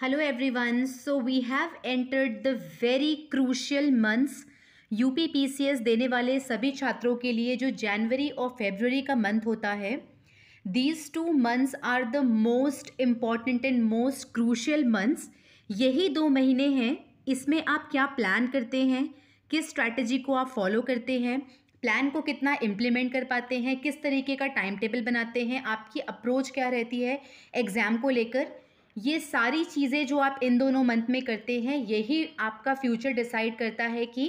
hello everyone so we have entered the very crucial months UP PCS देने वाले सभी छात्रों के लिए जो जनवरी और फेबररी का मंथ होता है these two months are the most important and most crucial months यही दो महीने हैं इसमें आप क्या प्लान करते हैं किस स्ट्रैटेजी को आप फॉलो करते हैं प्लान को कितना इम्प्लीमेंट कर पाते हैं किस तरीके का टाइम टेबल बनाते हैं आपकी अप्रोच क्या रहती है एग्ज़ाम को लेकर ये सारी चीज़ें जो आप इन दोनों मंथ में करते हैं यही आपका फ्यूचर डिसाइड करता है कि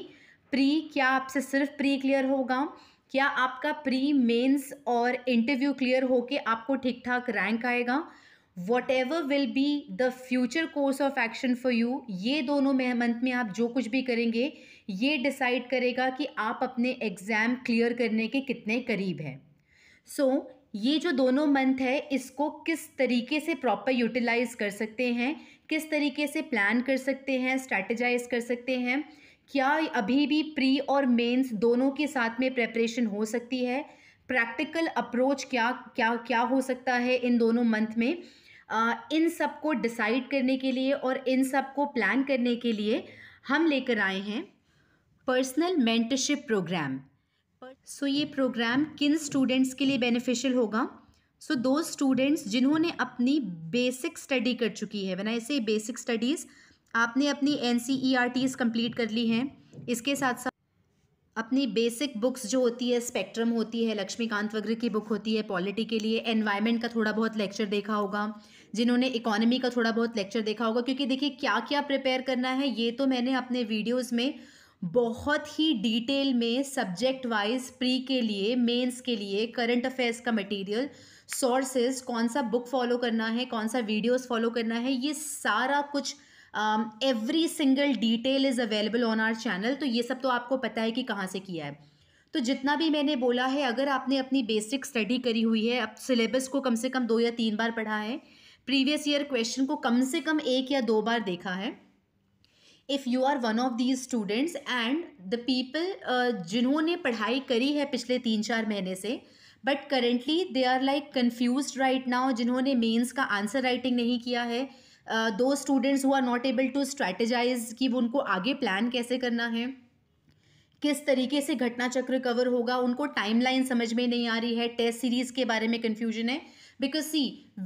प्री क्या आपसे सिर्फ प्री क्लियर होगा क्या आपका प्री मेंस और इंटरव्यू क्लियर होके आपको ठीक ठाक रैंक आएगा whatever will be the future course of action for you ये दोनों में मंथ में आप जो कुछ भी करेंगे ये डिसाइड करेगा कि आप अपने एग्ज़ाम क्लियर करने के कितने करीब हैं सो so, ये जो दोनों मंथ है इसको किस तरीके से प्रॉपर यूटिलाइज कर सकते हैं किस तरीके से प्लान कर सकते हैं स्ट्रैटेजाइज कर सकते हैं क्या अभी भी प्री और मेंस दोनों के साथ में प्रेपरेशन हो सकती है प्रैक्टिकल अप्रोच क्या क्या क्या हो सकता है इन दोनों मंथ में आ, इन सब को डिसाइड करने के लिए और इन सब को प्लान करने के लिए हम लेकर आए हैं पर्सनल मेंटरशिप प्रोग्राम सो ये प्रोग्राम किन स्टूडेंट्स के लिए बेनिफिशियल होगा सो दो स्टूडेंट्स जिन्होंने अपनी बेसिक स्टडी कर चुकी है बनाए से बेसिक स्टडीज़ आपने अपनी एन कंप्लीट e कर ली हैं इसके साथ साथ अपनी बेसिक बुक्स जो होती है स्पेक्ट्रम होती है लक्ष्मीकांत वगैरह की बुक होती है पॉलिटी के लिए एनवायरनमेंट का थोड़ा बहुत लेक्चर देखा होगा जिन्होंने इकोनॉमी का थोड़ा बहुत लेक्चर देखा होगा क्योंकि देखिए क्या क्या प्रिपेयर करना है ये तो मैंने अपने वीडियोस में बहुत ही डिटेल में सब्जेक्ट वाइज प्री के लिए मेंस के लिए करंट अफेयर्स का मटेरियल सोर्सेज कौन सा बुक फॉलो करना है कौन सा वीडियोस फॉलो करना है ये सारा कुछ every single detail is available on our channel तो ये सब तो आपको पता है कि कहाँ से किया है तो जितना भी मैंने बोला है अगर आपने अपनी बेसिक स्टडी करी हुई है अब सिलेबस को कम से कम दो या तीन बार पढ़ा है प्रीवियस ईयर क्वेश्चन को कम से कम एक या दो बार देखा है if you are one of these students and the people जिन्होंने पढ़ाई करी है पिछले तीन चार महीने से but currently they are like confuse right now जिन्होंने मेन्स का आंसर राइटिंग नहीं किया है uh, to students who are not able to strategize कि वो उनको आगे प्लान कैसे करना है किस तरीके से घटना चक्र कवर होगा उनको टाइमलाइन समझ में नहीं आ रही है टेस्ट सीरीज़ के बारे में कन्फ्यूजन है बिकॉज सी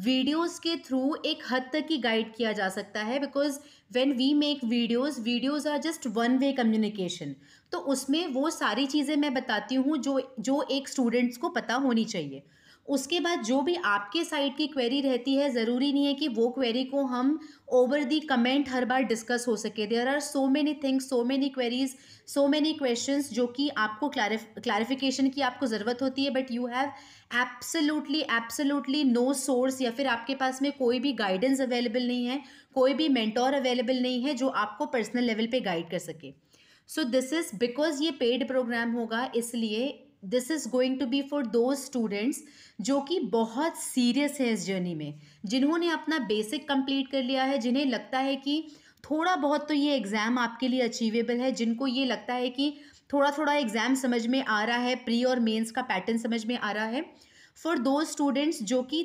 वीडियोस के थ्रू एक हद तक ही गाइड किया जा सकता है because when we make videos videos are just one way communication तो उसमें वो सारी चीज़ें मैं बताती हूँ जो जो एक स्टूडेंट्स को पता होनी चाहिए उसके बाद जो भी आपके साइड की क्वेरी रहती है ज़रूरी नहीं है कि वो क्वेरी को हम ओवर दी कमेंट हर बार डिस्कस हो सके there are so many things so many queries so many questions जो कि आपको क्लैरिफिकेशन की आपको ज़रूरत होती है but you have absolutely absolutely no source या फिर आपके पास में कोई भी गाइडेंस अवेलेबल नहीं है कोई भी मेंटोर अवेलेबल नहीं है जो आपको पर्सनल लेवल पर गाइड कर सके सो दिस इज़ बिकॉज ये पेड प्रोग्राम होगा इसलिए this is going to be for दो स्टूडेंट्स जो कि बहुत सीरियस है इस जर्नी में जिन्होंने अपना बेसिक कंप्लीट कर लिया है जिन्हें लगता है कि थोड़ा बहुत तो ये एग्ज़ाम आपके लिए अचीवेबल है जिनको ये लगता है कि थोड़ा थोड़ा एग्ज़ाम समझ में आ रहा है प्री और मेंस का पैटर्न समझ में आ रहा है फॉर दो स्टूडेंट्स जो कि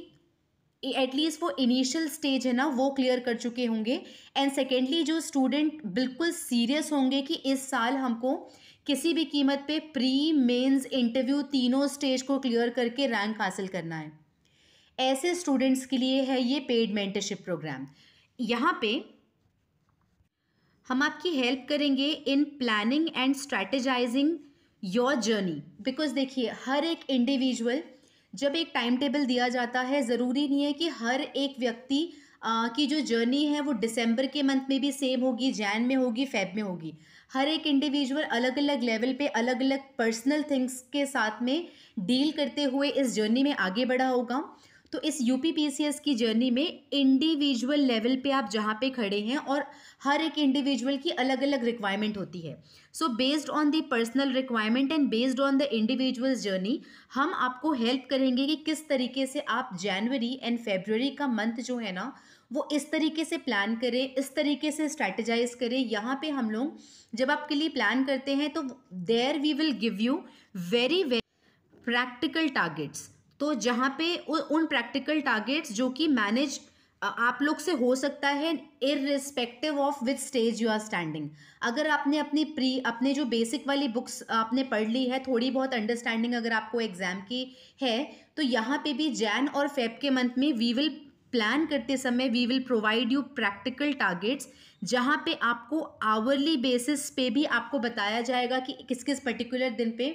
एटलीस्ट वो इनिशियल स्टेज है ना वो क्लियर कर चुके होंगे एंड सेकेंडली जो स्टूडेंट बिल्कुल सीरियस होंगे कि इस साल हमको किसी भी कीमत पे प्री मेंस इंटरव्यू तीनों स्टेज को क्लियर करके रैंक हासिल करना है ऐसे स्टूडेंट्स के लिए है ये पेड मेंटरशिप प्रोग्राम यहाँ पे हम आपकी हेल्प करेंगे in planning and strategizing your journey because देखिए हर एक इंडिविजुअल जब एक टाइम टेबल दिया जाता है ज़रूरी नहीं है कि हर एक व्यक्ति की जो जर्नी है वो दिसंबर के मंथ में भी सेम होगी जैन में होगी फेब में होगी हर एक इंडिविजुअल अलग अलग लेवल पे अलग अलग पर्सनल थिंग्स के साथ में डील करते हुए इस जर्नी में आगे बढ़ा होगा तो इस यू की जर्नी में इंडिविजुअल लेवल पे आप जहाँ पे खड़े हैं और हर एक इंडिविजुअल की अलग अलग रिक्वायरमेंट होती है so based on the personal requirement and based on the individual journey हम आपको हेल्प करेंगे कि किस तरीके से आप जनवरी एंड फेबररी का मंथ जो है ना वो इस तरीके से प्लान करें इस तरीके से स्ट्रेटेजाइज करें यहाँ पे हम लोग जब आपके लिए प्लान करते हैं तो there we will give you very very practical targets तो जहाँ पे उन प्रैक्टिकल टारगेट्स जो कि मैनेज आप लोग से हो सकता है irrespective of with stage you are standing अगर आपने अपनी प्री अपने जो बेसिक वाली बुक्स आपने पढ़ ली है थोड़ी बहुत अंडरस्टैंडिंग अगर आपको एग्जाम की है तो यहाँ पे भी जैन और फेब के मंथ में वी विल प्लान करते समय we will provide you practical targets जहाँ पे आपको आवरली बेसिस पे भी आपको बताया जाएगा कि किस किस पर्टिकुलर दिन पे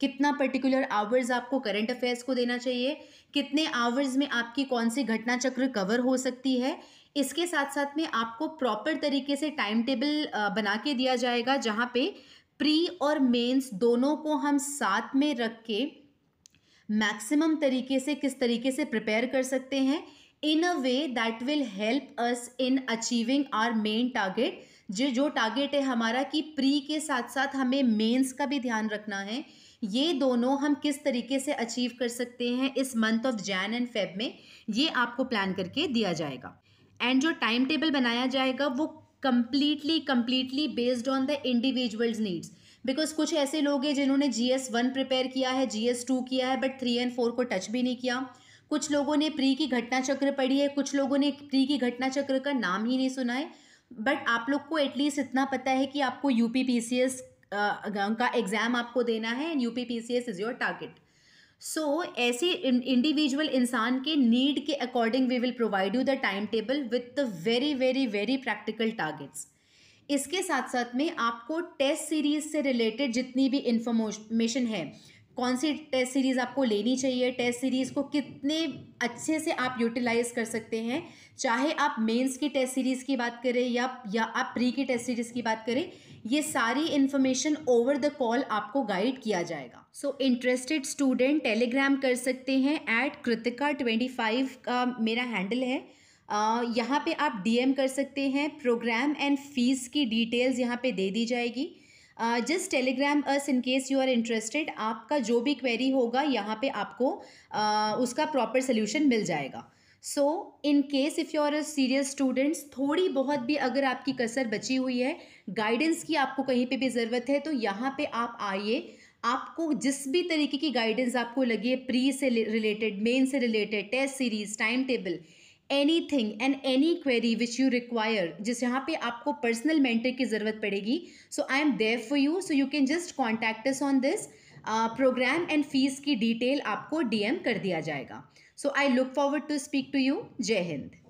कितना पर्टिकुलर आवर्स आपको करंट अफेयर्स को देना चाहिए कितने आवर्स में आपकी कौन सी घटना चक्र कवर हो सकती है इसके साथ साथ में आपको प्रॉपर तरीके से टाइम टेबल बना के दिया जाएगा जहाँ पे प्री और मेंस दोनों को हम साथ में रख के मैक्सिमम तरीके से किस तरीके से प्रिपेयर कर सकते हैं in a way that will help us in achieving our main target जो जो टारगेट है हमारा कि प्री के साथ साथ हमें मेंस का भी ध्यान रखना है ये दोनों हम किस तरीके से अचीव कर सकते हैं इस month of Jan and Feb में ये आपको प्लान करके दिया जाएगा एंड जो टाइम टेबल बनाया जाएगा वो completely completely based on the individuals needs because कुछ ऐसे लोग हैं जिन्होंने जी एस वन प्रिपेयर किया है जी एस टू किया है बट थ्री एंड फोर को टच भी नहीं किया कुछ लोगों ने प्री की घटना चक्र पढ़ी है कुछ लोगों ने प्री की घटना चक्र का नाम ही नहीं सुना है बट आप लोग को एटलीस्ट इतना पता है कि आपको U P P S C का एग्ज़ाम आपको देना है and U P P S C is your target so ऐसे इंडिविजुअल इंसान के नीड के according we will provide you the time table with the very very very practical targets इसके साथ साथ में आपको टेस्ट सीरीज से रिलेटेड जितनी भी इंफॉर्मेशन है कौन सी टेस्ट सीरीज़ आपको लेनी चाहिए टेस्ट सीरीज़ को कितने अच्छे से आप यूटिलाइज़ कर सकते हैं चाहे आप मेंस की टेस्ट सीरीज़ की बात करें या या आप प्री की टेस्ट सीरीज़ की बात करें ये सारी इन्फॉर्मेशन ओवर द कॉल आपको गाइड किया जाएगा सो इंटरेस्टेड स्टूडेंट टेलीग्राम कर सकते हैं एट कृतिका ट्वेंटी फाइव का मेरा हैंडल है यहाँ पे आप डीएम कर सकते हैं प्रोग्राम एंड फीस की डिटेल्स यहाँ पे दे दी जाएगी just Telegram us in case you are interested आपका जो भी क्वेरी होगा यहाँ पे आपको uh, उसका प्रॉपर सोल्यूशन मिल जाएगा so in case if you are a serious students थोड़ी बहुत भी अगर आपकी कसर बची हुई है गाइडेंस की आपको कहीं पे भी ज़रूरत है तो यहाँ पे आप आइए आपको जिस भी तरीके की गाइडेंस आपको लगे प्री से रिलेटेड मेन से related test series time table anything and any query which you require जिस यहाँ पे आपको पर्सनल मेंटर की ज़रूरत पड़ेगी so I am there for you so you can just contact on this program and fees की detail आपको DM कर दिया जाएगा so I look forward to speak to you जय हिंद